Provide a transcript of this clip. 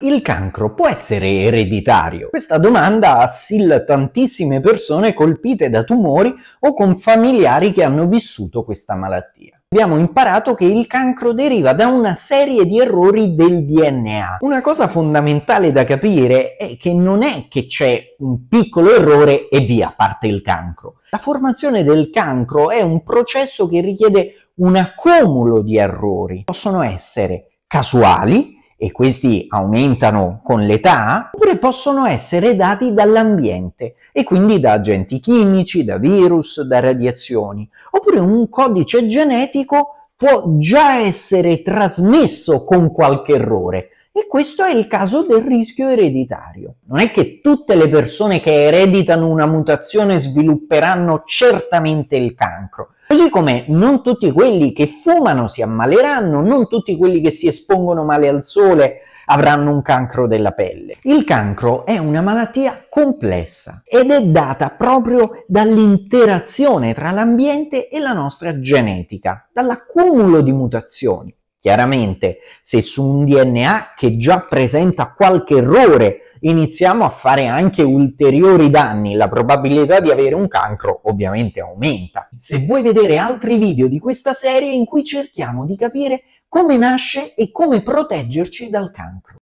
Il cancro può essere ereditario? Questa domanda assilla tantissime persone colpite da tumori o con familiari che hanno vissuto questa malattia. Abbiamo imparato che il cancro deriva da una serie di errori del DNA. Una cosa fondamentale da capire è che non è che c'è un piccolo errore e via parte il cancro. La formazione del cancro è un processo che richiede un accumulo di errori. Possono essere casuali, e questi aumentano con l'età, oppure possono essere dati dall'ambiente e quindi da agenti chimici, da virus, da radiazioni, oppure un codice genetico può già essere trasmesso con qualche errore, e questo è il caso del rischio ereditario. Non è che tutte le persone che ereditano una mutazione svilupperanno certamente il cancro. Così come non tutti quelli che fumano si ammaleranno, non tutti quelli che si espongono male al sole avranno un cancro della pelle. Il cancro è una malattia complessa ed è data proprio dall'interazione tra l'ambiente e la nostra genetica, dall'accumulo di mutazioni. Chiaramente, se su un DNA che già presenta qualche errore iniziamo a fare anche ulteriori danni, la probabilità di avere un cancro ovviamente aumenta. Se vuoi vedere altri video di questa serie in cui cerchiamo di capire come nasce e come proteggerci dal cancro.